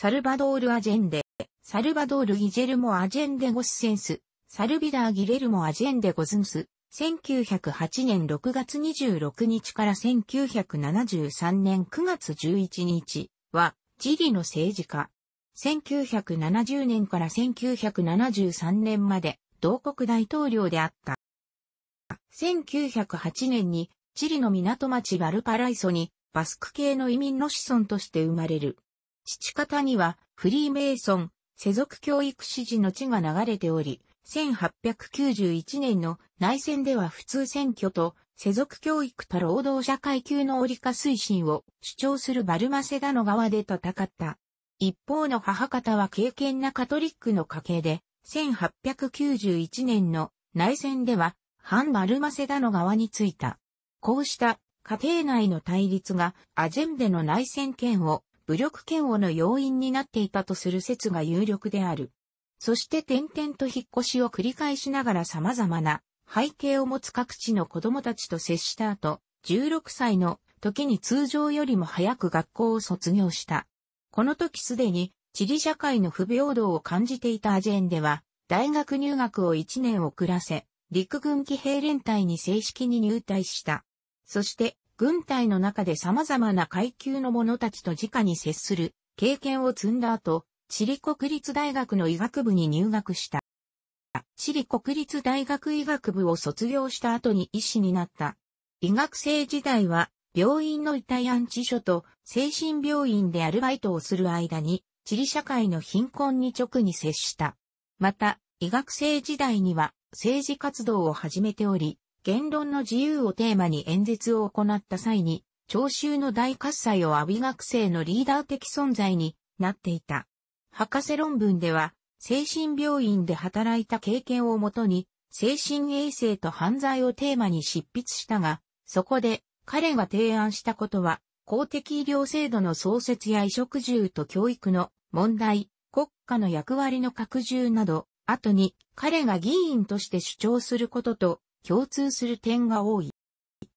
サルバドール・アジェンデ、サルバドール・ギジェルモ・アジェンデ・ゴスセンス、サルビダー・ギレルモ・アジェンデ・ゴズンス、1908年6月26日から1973年9月11日は、チリの政治家。1970年から1973年まで、同国大統領であった。1908年に、チリの港町バルパライソに、バスク系の移民の子孫として生まれる。父方には、フリーメイソン、世俗教育指示の地が流れており、1891年の内戦では普通選挙と世俗教育と労働者階級の折りか推進を主張するバルマセダの側で戦った。一方の母方は敬虔なカトリックの家系で、1891年の内戦では反バルマセダの側についた。こうした家庭内の対立がアジェンデの内戦権を武力嫌悪の要因になっていたとする説が有力である。そして転々と引っ越しを繰り返しながら様々な背景を持つ各地の子供たちと接した後、16歳の時に通常よりも早く学校を卒業した。この時すでに地理社会の不平等を感じていたアジェンでは、大学入学を1年遅らせ、陸軍騎兵連隊に正式に入隊した。そして、軍隊の中で様々な階級の者たちと直に接する経験を積んだ後、チリ国立大学の医学部に入学した。チリ国立大学医学部を卒業した後に医師になった。医学生時代は病院の遺体安置所と精神病院でアルバイトをする間に、チリ社会の貧困に直に接した。また、医学生時代には政治活動を始めており、言論の自由をテーマに演説を行った際に、聴衆の大喝采を浴び学生のリーダー的存在になっていた。博士論文では、精神病院で働いた経験をもとに、精神衛生と犯罪をテーマに執筆したが、そこで彼が提案したことは、公的医療制度の創設や衣食住と教育の問題、国家の役割の拡充など、後に彼が議員として主張することと共通する点が多い。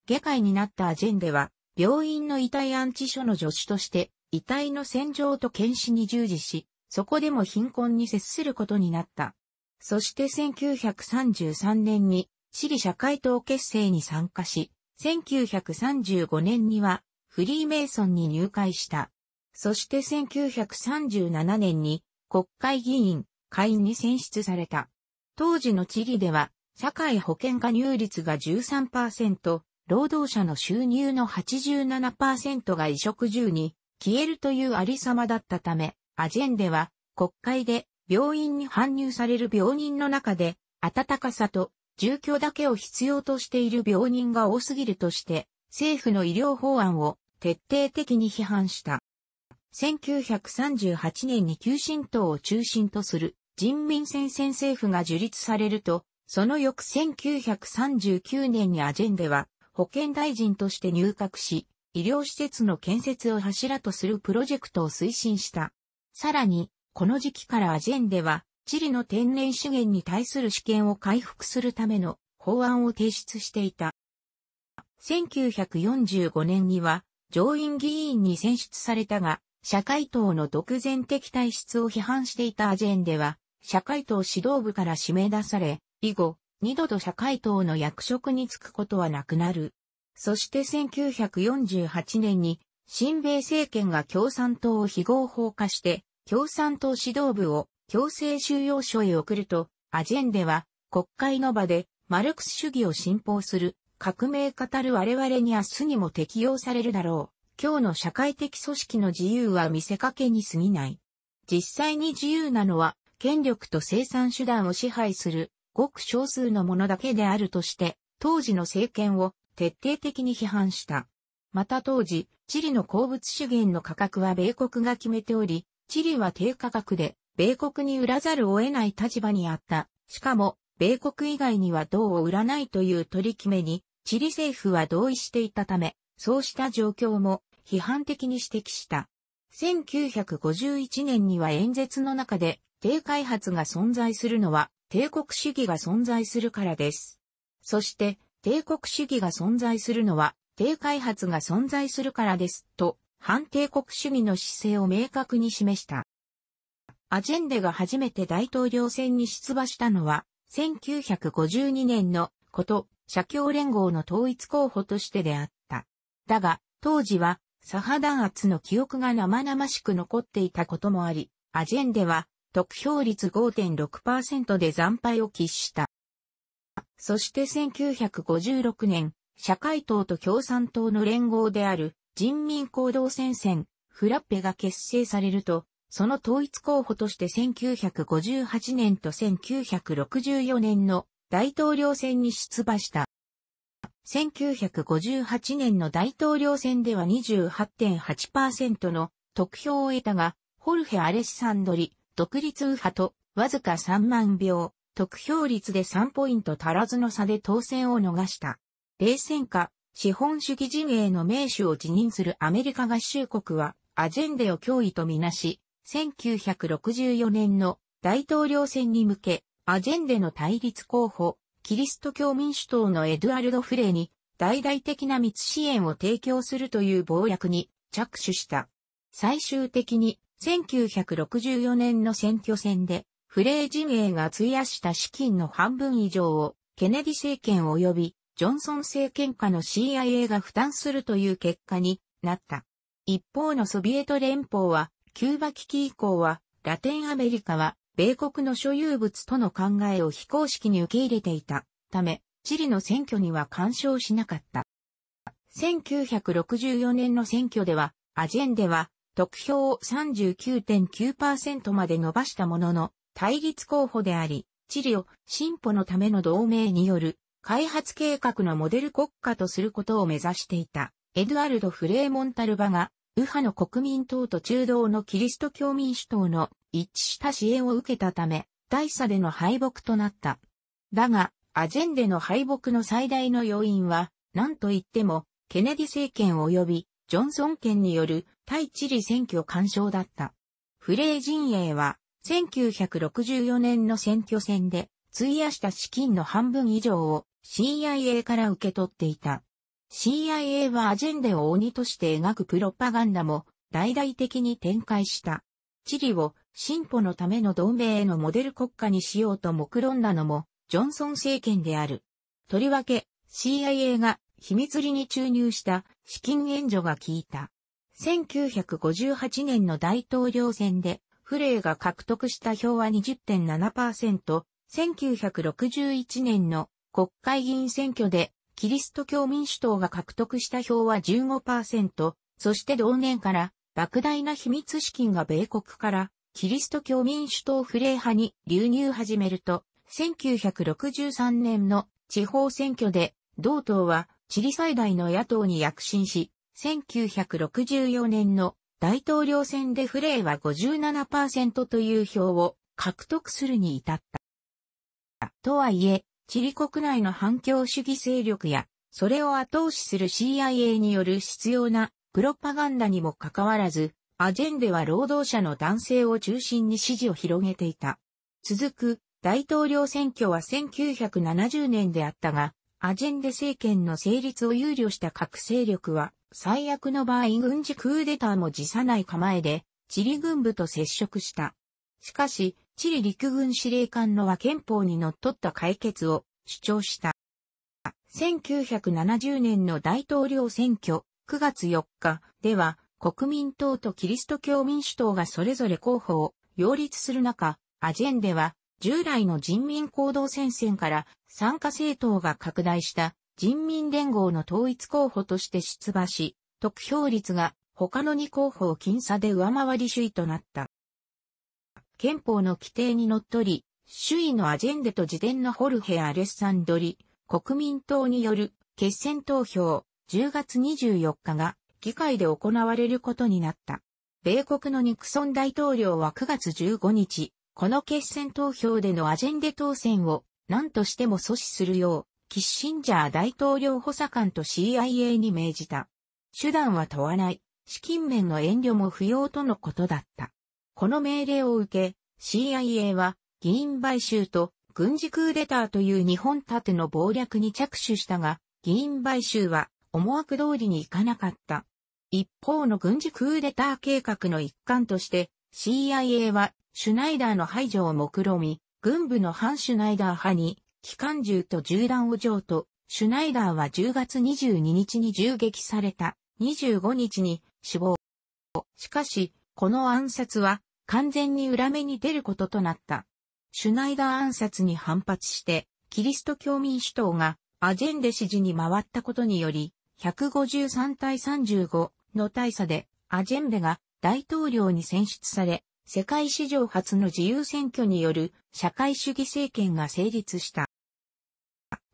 下界になったアジェンでは、病院の遺体安置所の助手として、遺体の洗浄と検視に従事し、そこでも貧困に接することになった。そして1933年に、チリ社会党結成に参加し、1935年には、フリーメイソンに入会した。そして1937年に、国会議員、会員に選出された。当時のチリでは、社会保険加入率が13%、労働者の収入の87%が移植中に消えるというありさまだったため、アジェンデは国会で病院に搬入される病人の中で、温かさと住居だけを必要としている病人が多すぎるとして、政府の医療法案を徹底的に批判した。1938年に急進党を中心とする人民戦線政府が樹立されると、その翌1939年にアジェンデは保健大臣として入閣し、医療施設の建設を柱とするプロジェクトを推進した。さらに、この時期からアジェンデは、チリの天然資源に対する主権を回復するための法案を提出していた。1945年には、上院議員に選出されたが、社会党の独善的体質を批判していたアジェンデは、社会党指導部から締め出され、以後、二度と社会党の役職に就くことはなくなる。そして1948年に、新米政権が共産党を非合法化して、共産党指導部を強制収容所へ送ると、アジェンデは国会の場でマルクス主義を信奉する革命語る我々に明日にも適用されるだろう。今日の社会的組織の自由は見せかけに過ぎない。実際に自由なのは権力と生産手段を支配するごく少数のものだけであるとして、当時の政権を徹底的に批判した。また当時、チリの鉱物資源の価格は米国が決めており、チリは低価格で、米国に売らざるを得ない立場にあった。しかも、米国以外には銅を売らないという取り決めに、チリ政府は同意していたため、そうした状況も批判的に指摘した。1951年には演説の中で、低開発が存在するのは帝国主義が存在するからです。そして、帝国主義が存在するのは、低開発が存在するからです、と、反帝国主義の姿勢を明確に示した。アジェンデが初めて大統領選に出馬したのは、1952年のこと、社協連合の統一候補としてであった。だが、当時は、左派弾圧の記憶が生々しく残っていたこともあり、アジェンデは、得票率5.6%で惨敗を喫した。そして1956年、社会党と共産党の連合である人民行動戦線、フラッペが結成されると、その統一候補として1958年と1964年の大統領選に出馬した。1958年の大統領選では28.8%の得票を得たが、ホルヘ・アレシサンドリ、独立右派とわずか3万票、得票率で3ポイント足らずの差で当選を逃した。冷戦下、資本主義陣営の名手を辞任するアメリカ合衆国は、アジェンデを脅威とみなし、1964年の大統領選に向け、アジェンデの対立候補、キリスト教民主党のエドゥアルド・フレに、大々的な密支援を提供するという暴略に着手した。最終的に1964年の選挙戦で、フレー陣営が費やした資金の半分以上を、ケネディ政権及び、ジョンソン政権下の CIA が負担するという結果になった。一方のソビエト連邦は、キューバ危機以降は、ラテンアメリカは、米国の所有物との考えを非公式に受け入れていたため、チリの選挙には干渉しなかった。1964年の選挙では、アジェンデは得票を39.9%まで伸ばしたものの、対立候補であり、治療、進歩のための同盟による開発計画のモデル国家とすることを目指していた、エドゥアルド・フレーモンタルバが、右派の国民党と中道のキリスト教民主党の一致した支援を受けたため、大差での敗北となった。だが、アジェンデの敗北の最大の要因は、何と言っても、ケネディ政権及び、ジョンソン権による対チリ選挙干渉だった。フレー陣営は、1964年の選挙戦で、費やした資金の半分以上を CIA から受け取っていた。CIA はアジェンデを鬼として描くプロパガンダも大々的に展開した。チリを進歩のための同盟へのモデル国家にしようと目論んだのもジョンソン政権である。とりわけ CIA が秘密裏に注入した資金援助が効いた。1958年の大統領選で、フレーが獲得した票は20.7%、1961年の国会議員選挙で、キリスト教民主党が獲得した票は15%、そして同年から、莫大な秘密資金が米国から、キリスト教民主党フレー派に流入始めると、1963年の地方選挙で、同党は、チリ最大の野党に躍進し、1964年の大統領選でフレイは57%という票を獲得するに至った。とはいえ、チリ国内の反共主義勢力や、それを後押しする CIA による必要なプロパガンダにもかかわらず、アジェンデは労働者の男性を中心に支持を広げていた。続く大統領選挙は1970年であったが、アジェンデ政権の成立を憂慮した各勢力は最悪の場合軍事クーデターも辞さない構えで、チリ軍部と接触した。しかし、チリ陸軍司令官のは憲法に則っった解決を主張した。1970年の大統領選挙9月4日では国民党とキリスト教民主党がそれぞれ候補を擁立する中、アジェンデは従来の人民行動戦線から参加政党が拡大した人民連合の統一候補として出馬し、得票率が他の2候補を僅差で上回り首位となった。憲法の規定にのっとり、首位のアジェンデと自伝のホルヘ・アレッサンドリ、国民党による決選投票10月24日が議会で行われることになった。米国のニクソン大統領は9月15日、この決選投票でのアジェンデ当選を何としても阻止するようキッシンジャー大統領補佐官と CIA に命じた。手段は問わない、資金面の遠慮も不要とのことだった。この命令を受け、CIA は議員買収と軍事クーデターという日本盾の謀略に着手したが、議員買収は思惑通りにいかなかった。一方の軍事クーデター計画の一環として、CIA はシュナイダーの排除を目論み、軍部の反シュナイダー派に機関銃と銃弾を譲渡、シュナイダーは10月22日に銃撃された、25日に死亡。しかし、この暗殺は完全に裏目に出ることとなった。シュナイダー暗殺に反発して、キリスト教民主党がアジェンデ支持に回ったことにより、153対35の大差でアジェンデが大統領に選出され、世界史上初の自由選挙による社会主義政権が成立した。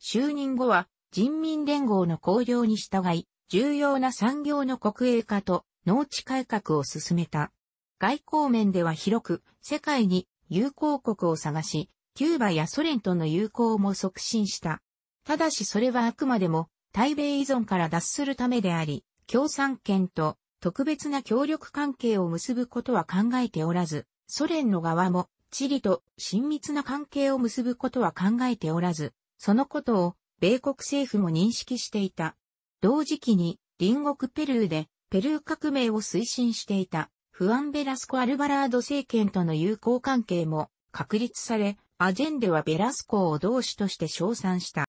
就任後は人民連合の綱領に従い、重要な産業の国営化と農地改革を進めた。外交面では広く世界に友好国を探し、キューバやソ連との友好も促進した。ただしそれはあくまでも対米依存から脱するためであり、共産圏と特別な協力関係を結ぶことは考えておらず、ソ連の側もチリと親密な関係を結ぶことは考えておらず、そのことを米国政府も認識していた。同時期に隣国ペルーでペルー革命を推進していたフアン・ベラスコ・アルバラード政権との友好関係も確立され、アジェンデはベラスコを同志として称賛した。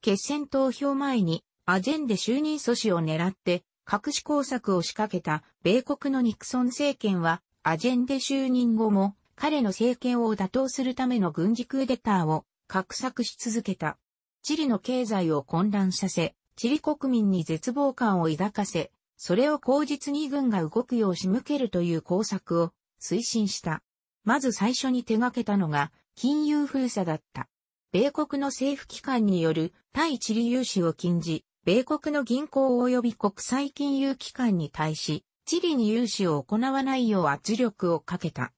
決戦投票前にアジェンデ就任阻止を狙って隠し工作を仕掛けた米国のニクソン政権はアジェンデ就任後も彼の政権を打倒するための軍事クーデターを画策し続けた。チリの経済を混乱させ、チリ国民に絶望感を抱かせ、それを口実に軍が動くよう仕向けるという工作を推進した。まず最初に手掛けたのが金融封鎖だった。米国の政府機関による対チリ融資を禁じ、米国の銀行及び国際金融機関に対し、チリに融資を行わないよう圧力をかけた。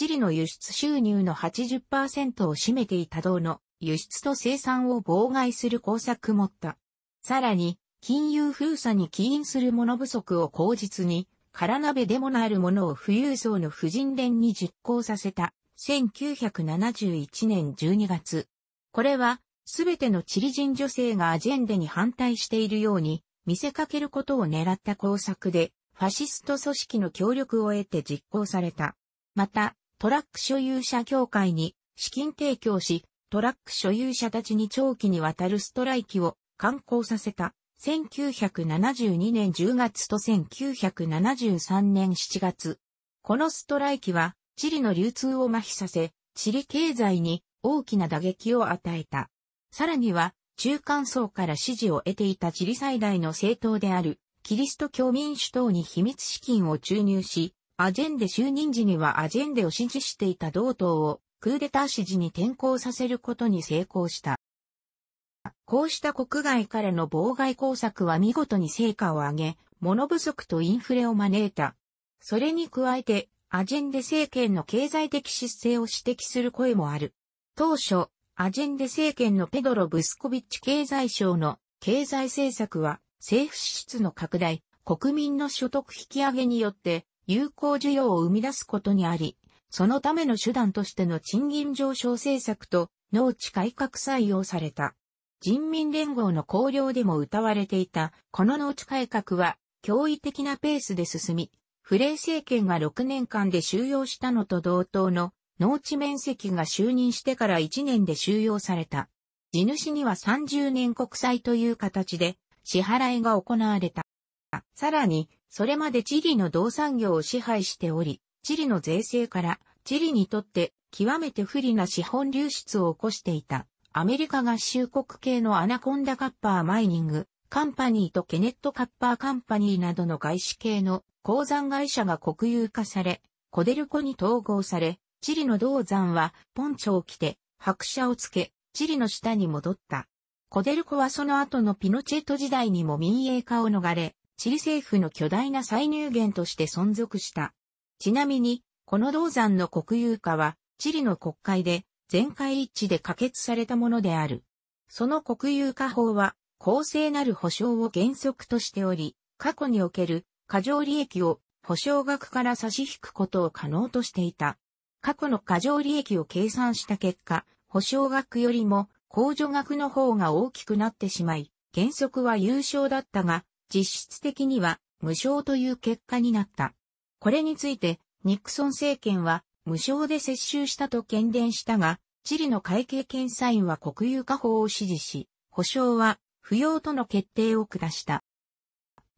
チリの輸出収入の80%を占めていた銅の輸出と生産を妨害する工作もった。さらに、金融封鎖に起因する物不足を口実に、空鍋でもなるものを富裕層の婦人連に実行させた、1971年12月。これは、すべてのチリ人女性がアジェンデに反対しているように、見せかけることを狙った工作で、ファシスト組織の協力を得て実行された。また、トラック所有者協会に資金提供し、トラック所有者たちに長期にわたるストライキを観光させた。1972年10月と1973年7月。このストライキは、チリの流通を麻痺させ、チリ経済に大きな打撃を与えた。さらには、中間層から支持を得ていたチリ最大の政党である、キリスト教民主党に秘密資金を注入し、アジェンデ就任時にはアジェンデを支持していた同党をクーデター支持に転向させることに成功した。こうした国外からの妨害工作は見事に成果を上げ、物不足とインフレを招いた。それに加えて、アジェンデ政権の経済的失勢を指摘する声もある。当初、アジェンデ政権のペドロ・ブスコビッチ経済省の経済政策は、政府支出の拡大、国民の所得引き上げによって、有効需要を生み出すことにあり、そのための手段としての賃金上昇政策と農地改革採用された。人民連合の綱領でも謳われていた、この農地改革は驚異的なペースで進み、フレー政権が6年間で収容したのと同等の農地面積が就任してから1年で収容された。地主には30年国債という形で支払いが行われた。さらに、それまでチリの銅産業を支配しており、チリの税制から、チリにとって極めて不利な資本流出を起こしていた、アメリカ合衆国系のアナコンダカッパーマイニング、カンパニーとケネットカッパーカンパニーなどの外資系の鉱山会社が国有化され、コデルコに統合され、チリの銅山はポンチョを着て、白車をつけ、チリの下に戻った。コデルコはその後のピノチェット時代にも民営化を逃れ、チリ政府の巨大な歳入源として存続した。ちなみに、この銅山の国有化は、チリの国会で全会一致で可決されたものである。その国有化法は、公正なる保障を原則としており、過去における過剰利益を保証額から差し引くことを可能としていた。過去の過剰利益を計算した結果、保障額よりも控除額の方が大きくなってしまい、原則は優勝だったが、実質的には無償という結果になった。これについて、ニクソン政権は無償で接収したと懸伝したが、チリの会計検査院は国有化法を支持し、保証は不要との決定を下した。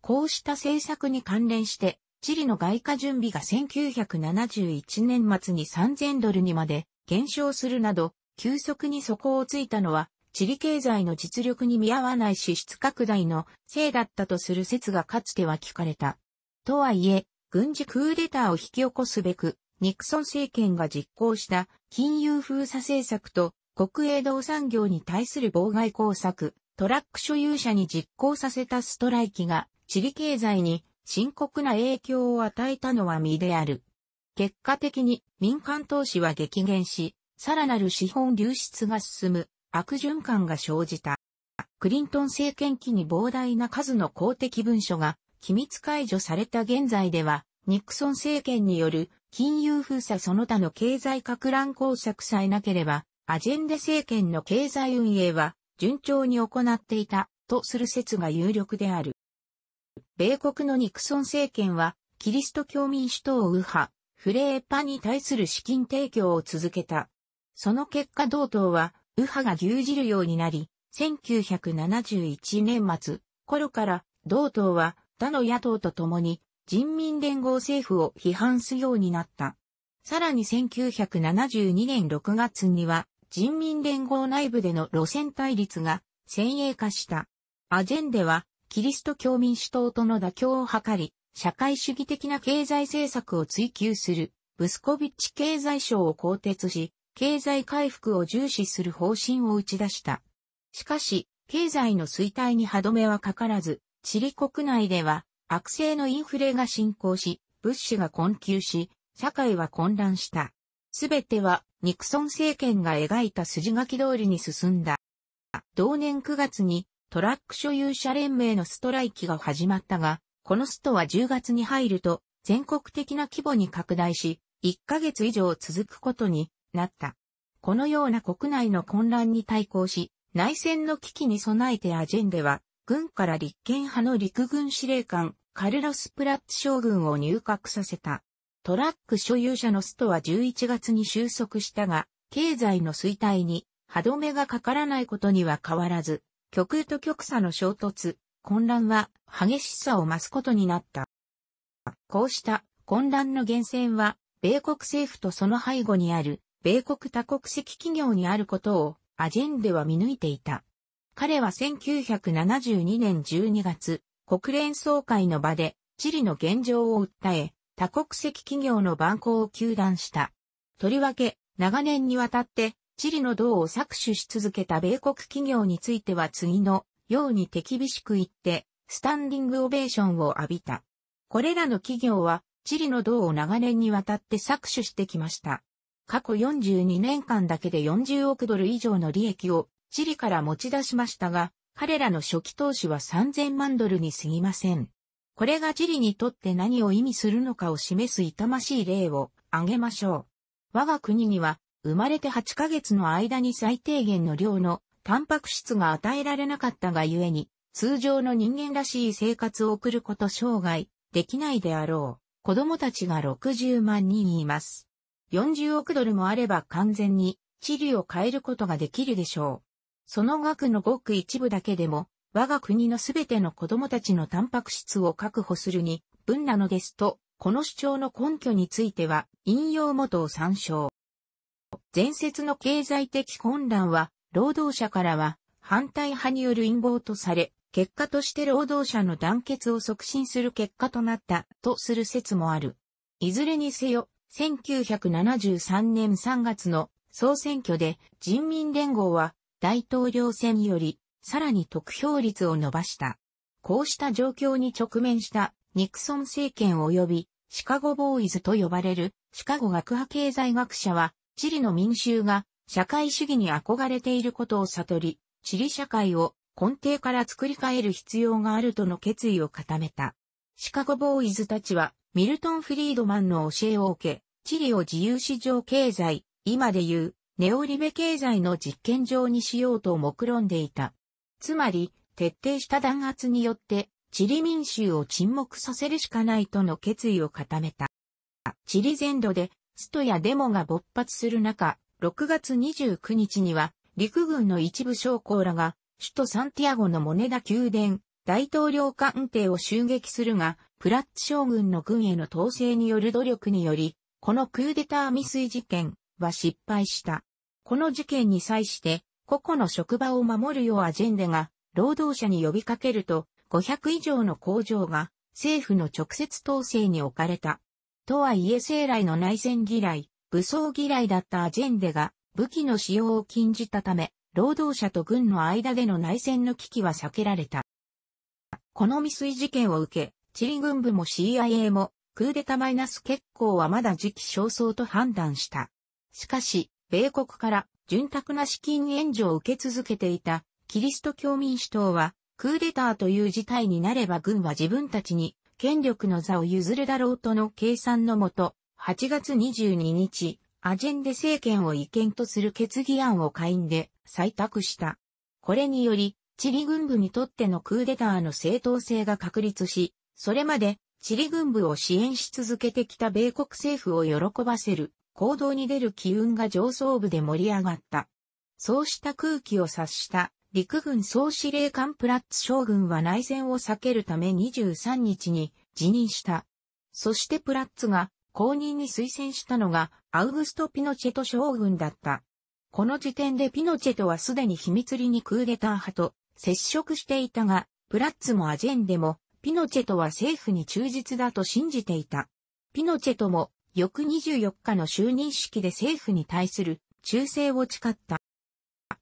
こうした政策に関連して、チリの外貨準備が1971年末に3000ドルにまで減少するなど、急速に底をついたのは地理経済の実力に見合わない支出拡大のせいだったとする説がかつては聞かれた。とはいえ、軍事クーデターを引き起こすべく、ニクソン政権が実行した金融封鎖政策と国営同産業に対する妨害工作、トラック所有者に実行させたストライキが地理経済に深刻な影響を与えたのは身である。結果的に民間投資は激減し、さらなる資本流出が進む。悪循環が生じた。クリントン政権期に膨大な数の公的文書が機密解除された現在では、ニクソン政権による金融封鎖その他の経済格乱工作さえなければ、アジェンデ政権の経済運営は順調に行っていたとする説が有力である。米国のニクソン政権は、キリスト教民主党右派、フレーパに対する資金提供を続けた。その結果同党は、右派が牛耳るようになり、1971年末頃から同党は他の野党と共に人民連合政府を批判すようになった。さらに1972年6月には人民連合内部での路線対立が先鋭化した。アジェンデはキリスト教民主党との妥協を図り、社会主義的な経済政策を追求するブスコビッチ経済省を更迭し、経済回復を重視する方針を打ち出した。しかし、経済の衰退に歯止めはかからず、チリ国内では悪性のインフレが進行し、物資が困窮し、社会は混乱した。すべてはニクソン政権が描いた筋書き通りに進んだ。同年9月にトラック所有者連盟のストライキが始まったが、このストは10月に入ると全国的な規模に拡大し、1ヶ月以上続くことになった。このような国内の混乱に対抗し、内戦の危機に備えてアジェンデは、軍から立憲派の陸軍司令官、カルロス・プラッツ将軍を入閣させた。トラック所有者のストは11月に収束したが、経済の衰退に歯止めがかからないことには変わらず、極右と極左の衝突、混乱は激しさを増すことになった。こうした混乱の源泉は、米国政府とその背後にある米国多国籍企業にあることをアジェンデは見抜いていた。彼は1972年12月、国連総会の場でチリの現状を訴え、多国籍企業の蛮行を求断した。とりわけ、長年にわたってチリの銅を搾取し続けた米国企業については次のように手厳しく言って、スタンディングオベーションを浴びた。これらの企業は、チリの銅を長年にわたって搾取してきました。過去42年間だけで40億ドル以上の利益をチリから持ち出しましたが、彼らの初期投資は3000万ドルに過ぎません。これがチリにとって何を意味するのかを示す痛ましい例を挙げましょう。我が国には生まれて8ヶ月の間に最低限の量のタンパク質が与えられなかったがゆえに、通常の人間らしい生活を送ること生涯できないであろう。子供たちが60万人います。40億ドルもあれば完全に地理を変えることができるでしょう。その額のごく一部だけでも、我が国のすべての子供たちのタンパク質を確保するに、分なのですと、この主張の根拠については、引用元を参照。前節の経済的混乱は、労働者からは、反対派による陰謀とされ、結果として労働者の団結を促進する結果となった、とする説もある。いずれにせよ、1973年3月の総選挙で人民連合は大統領選よりさらに得票率を伸ばした。こうした状況に直面したニクソン政権及びシカゴボーイズと呼ばれるシカゴ学派経済学者はチリの民衆が社会主義に憧れていることを悟り、チリ社会を根底から作り変える必要があるとの決意を固めた。シカゴボーイズたちはミルトン・フリードマンの教えを受け、チリを自由市場経済、今で言う、ネオリベ経済の実験場にしようと目論んでいた。つまり、徹底した弾圧によって、チリ民衆を沈黙させるしかないとの決意を固めた。チリ全土で、ストやデモが勃発する中、6月29日には、陸軍の一部将校らが、首都サンティアゴのモネダ宮殿、大統領官邸を襲撃するが、プラッツ将軍の軍への統制による努力により、このクーデター未遂事件は失敗した。この事件に際して、個々の職場を守るようアジェンデが、労働者に呼びかけると、500以上の工場が政府の直接統制に置かれた。とはいえ生来の内戦嫌い、武装嫌いだったアジェンデが武器の使用を禁じたため、労働者と軍の間での内戦の危機は避けられた。この未遂事件を受け、チリ軍部も CIA も、クーデタマイナス結構はまだ時期尚早と判断した。しかし、米国から潤沢な資金援助を受け続けていたキリスト教民主党は、クーデターという事態になれば軍は自分たちに権力の座を譲るだろうとの計算のもと、8月22日、アジェンデ政権を違憲とする決議案を下院で採択した。これにより、チリ軍部にとってのクーデターの正当性が確立し、それまで、チリ軍部を支援し続けてきた米国政府を喜ばせる、行動に出る機運が上層部で盛り上がった。そうした空気を察した陸軍総司令官プラッツ将軍は内戦を避けるため23日に辞任した。そしてプラッツが後任に推薦したのがアウグスト・ピノチェト将軍だった。この時点でピノチェトはすでに秘密裏にクーデター派と接触していたが、プラッツもアジェンでもピノチェトは政府に忠実だと信じていた。ピノチェトも翌24日の就任式で政府に対する忠誠を誓った。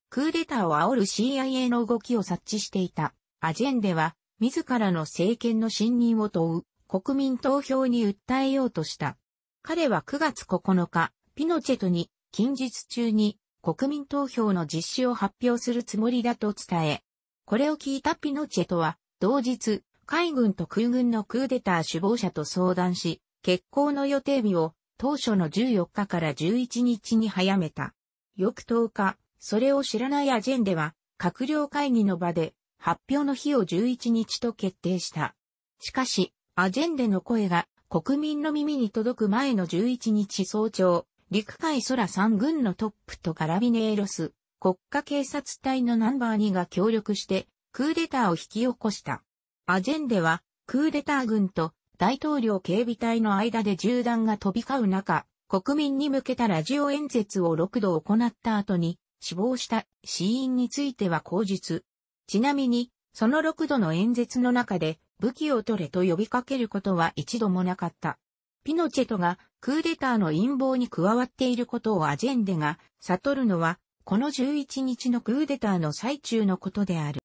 クーデターを煽る CIA の動きを察知していたアジェンデは自らの政権の信任を問う国民投票に訴えようとした。彼は9月9日、ピノチェトに近日中に国民投票の実施を発表するつもりだと伝え、これを聞いたピノチェトは同日海軍と空軍のクーデター首謀者と相談し、結行の予定日を当初の14日から11日に早めた。翌10日、それを知らないアジェンデは、閣僚会議の場で発表の日を11日と決定した。しかし、アジェンデの声が国民の耳に届く前の11日早朝、陸海空三軍のトップとガラビネーロス、国家警察隊のナンバー2が協力して、クーデターを引き起こした。アジェンデは、クーデター軍と大統領警備隊の間で銃弾が飛び交う中、国民に向けたラジオ演説を6度行った後に、死亡した死因については口述。ちなみに、その6度の演説の中で、武器を取れと呼びかけることは一度もなかった。ピノチェトがクーデターの陰謀に加わっていることをアジェンデが悟るのは、この11日のクーデターの最中のことである。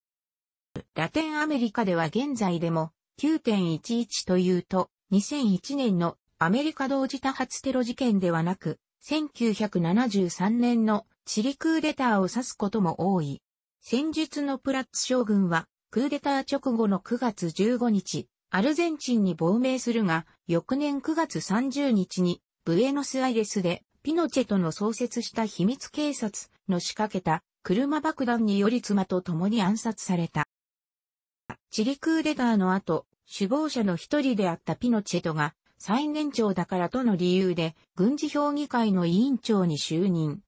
ラテンアメリカでは現在でも9.11というと2001年のアメリカ同時多発テロ事件ではなく1973年のチリクーデターを指すことも多い。戦術のプラッツ将軍はクーデター直後の9月15日、アルゼンチンに亡命するが、翌年9月30日にブエノスアイレスでピノチェとの創設した秘密警察の仕掛けた車爆弾により妻と共に暗殺された。チリクーデターの後、首謀者の一人であったピノチェトが、最年長だからとの理由で、軍事評議会の委員長に就任。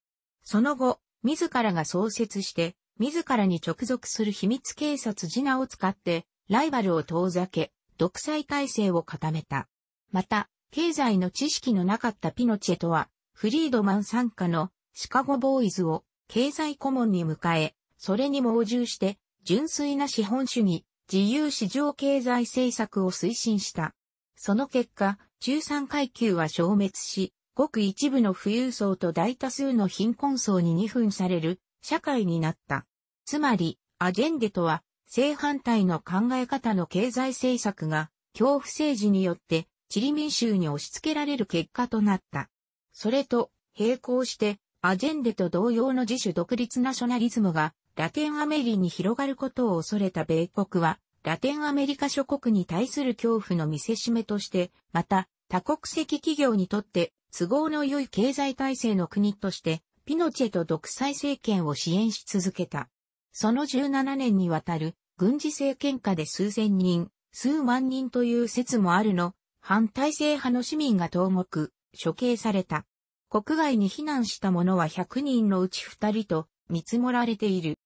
その後、自らが創設して、自らに直属する秘密警察ジナを使って、ライバルを遠ざけ、独裁体制を固めた。また、経済の知識のなかったピノチェトは、フリードマン参加のシカゴボーイズを経済顧問に迎え、それにも応従して、純粋な資本主義、自由市場経済政策を推進した。その結果、中産階級は消滅し、ごく一部の富裕層と大多数の貧困層に二分される社会になった。つまり、アジェンデとは正反対の考え方の経済政策が恐怖政治によってチリ民衆に押し付けられる結果となった。それと並行してアジェンデと同様の自主独立ナショナリズムがラテンアメリに広がることを恐れた米国は、ラテンアメリカ諸国に対する恐怖の見せしめとして、また、多国籍企業にとって都合の良い経済体制の国として、ピノチェと独裁政権を支援し続けた。その17年にわたる軍事政権下で数千人、数万人という説もあるの、反体制派の市民が投獄、処刑された。国外に避難した者は100人のうち2人と見積もられている。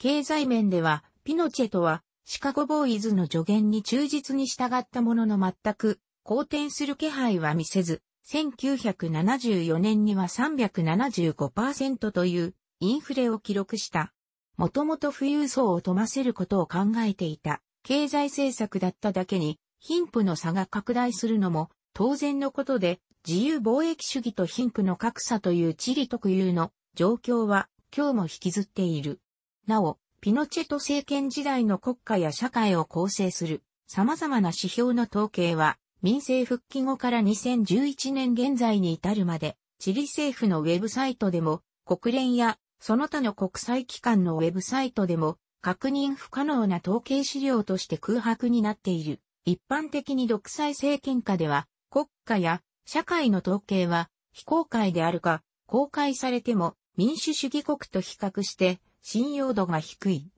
経済面では、ピノチェとは、シカゴボーイズの助言に忠実に従ったものの全く、好転する気配は見せず、1974年には375%というインフレを記録した。もともと富裕層を富ませることを考えていた経済政策だっただけに貧富の差が拡大するのも当然のことで自由貿易主義と貧富の格差という地理特有の状況は今日も引きずっている。なお、ピノチェト政権時代の国家や社会を構成する様々な指標の統計は民政復帰後から2011年現在に至るまでチリ政府のウェブサイトでも国連やその他の国際機関のウェブサイトでも確認不可能な統計資料として空白になっている。一般的に独裁政権下では国家や社会の統計は非公開であるか公開されても民主主義国と比較して信用度が低い。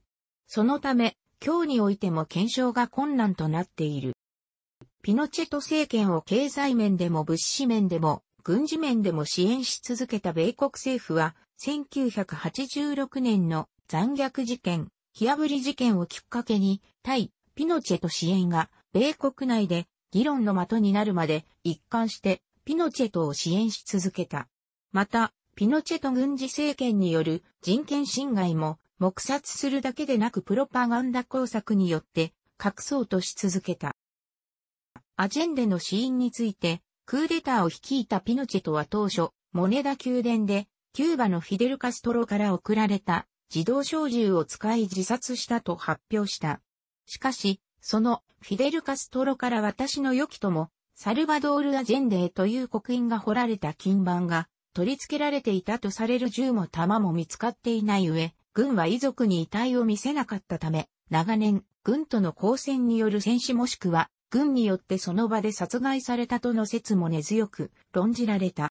そのため、今日においても検証が困難となっている。ピノチェト政権を経済面でも物資面でも軍事面でも支援し続けた米国政府は、1986年の残虐事件、火炙り事件をきっかけに、対ピノチェト支援が米国内で議論の的になるまで一貫してピノチェトを支援し続けた。また、ピノチェト軍事政権による人権侵害も、黙殺するだけでなくプロパガンダ工作によって、隠そうとし続けた。アジェンデの死因について、クーデターを率いたピノチェトは当初、モネダ宮殿で、キューバのフィデル・カストロから送られた自動小銃を使い自殺したと発表した。しかし、そのフィデル・カストロから私の良きとも、サルバドール・アジェンデへという刻印が彫られた金板が取り付けられていたとされる銃も弾も見つかっていない上、軍は遺族に遺体を見せなかったため、長年、軍との交戦による戦死もしくは、軍によってその場で殺害されたとの説も根強く論じられた。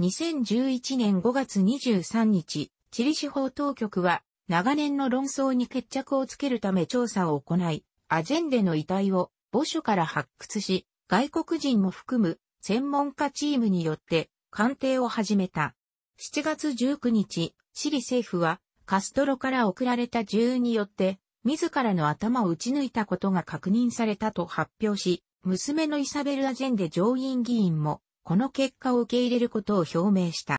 2011年5月23日、チリ司法当局は長年の論争に決着をつけるため調査を行い、アジェンデの遺体を墓所から発掘し、外国人も含む専門家チームによって鑑定を始めた。7月19日、チリ政府は、カストロから送られた銃によって、自らの頭を撃ち抜いたことが確認されたと発表し、娘のイサベル・アジェンデ上院議員も、この結果を受け入れることを表明した。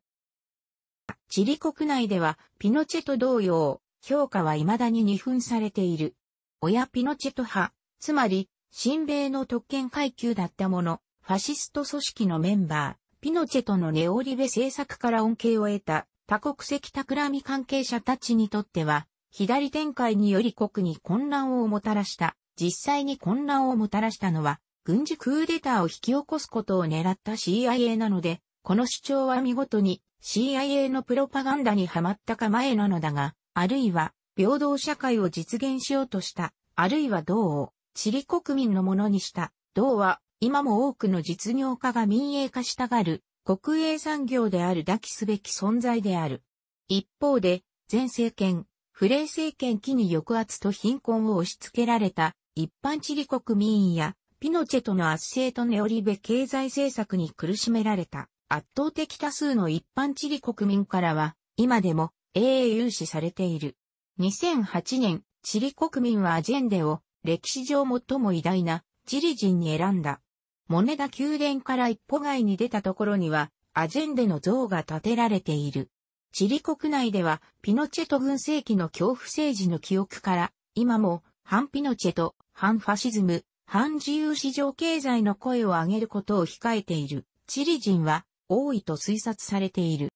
チリ国内では、ピノチェと同様、評価は未だに二分されている。親ピノチェと派、つまり、新米の特権階級だったもの、ファシスト組織のメンバー、ピノチェとのネオリベ政策から恩恵を得た多国籍企み関係者たちにとっては、左展開により国に混乱をもたらした。実際に混乱をもたらしたのは、軍事クーデターを引き起こすことを狙った CIA なので、この主張は見事に CIA のプロパガンダにはまった構えなのだが、あるいは平等社会を実現しようとした、あるいは銅をチリ国民のものにした。銅は今も多くの実業家が民営化したがる、国営産業である抱きすべき存在である。一方で、前政権、フレイ政権期に抑圧と貧困を押し付けられた一般地理国民やピノチェとの圧政とネオリベ経済政策に苦しめられた圧倒的多数の一般地理国民からは今でも英雄視されている。2008年、チリ国民はアジェンデを歴史上最も偉大なチリ人に選んだ。モネダ宮殿から一歩外に出たところには、アジェンデの像が建てられている。チリ国内では、ピノチェト軍政期の恐怖政治の記憶から、今も、反ピノチェト、反ファシズム、反自由市場経済の声を上げることを控えている。チリ人は、多いと推察されている。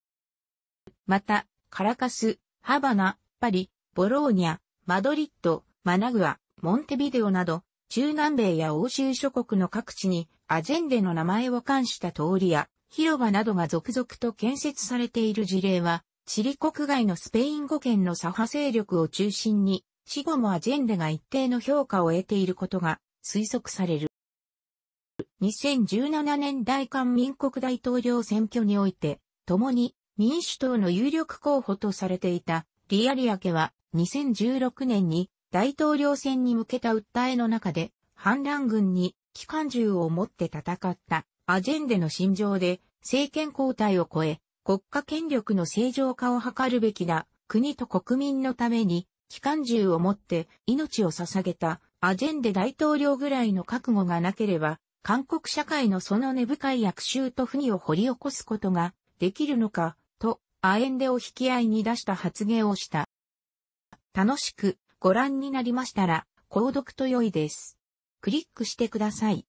また、カラカス、ハバナ、パリ、ボローニャ、マドリッド、マナグア、モンテビデオなど、中南米や欧州諸国の各地にアジェンデの名前を冠した通りや広場などが続々と建設されている事例は、チリ国外のスペイン語圏の左派勢力を中心に、死後もアジェンデが一定の評価を得ていることが推測される。2017年大韓民国大統領選挙において、共に民主党の有力候補とされていたリアリア家は2016年に大統領選に向けた訴えの中で反乱軍に機関銃を持って戦ったアジェンデの心情で政権交代を超え国家権力の正常化を図るべきだ国と国民のために機関銃を持って命を捧げたアジェンデ大統領ぐらいの覚悟がなければ韓国社会のその根深い悪臭と不義を掘り起こすことができるのかとアエンデを引き合いに出した発言をした。楽しくご覧になりましたら購読と良いです。クリックしてください。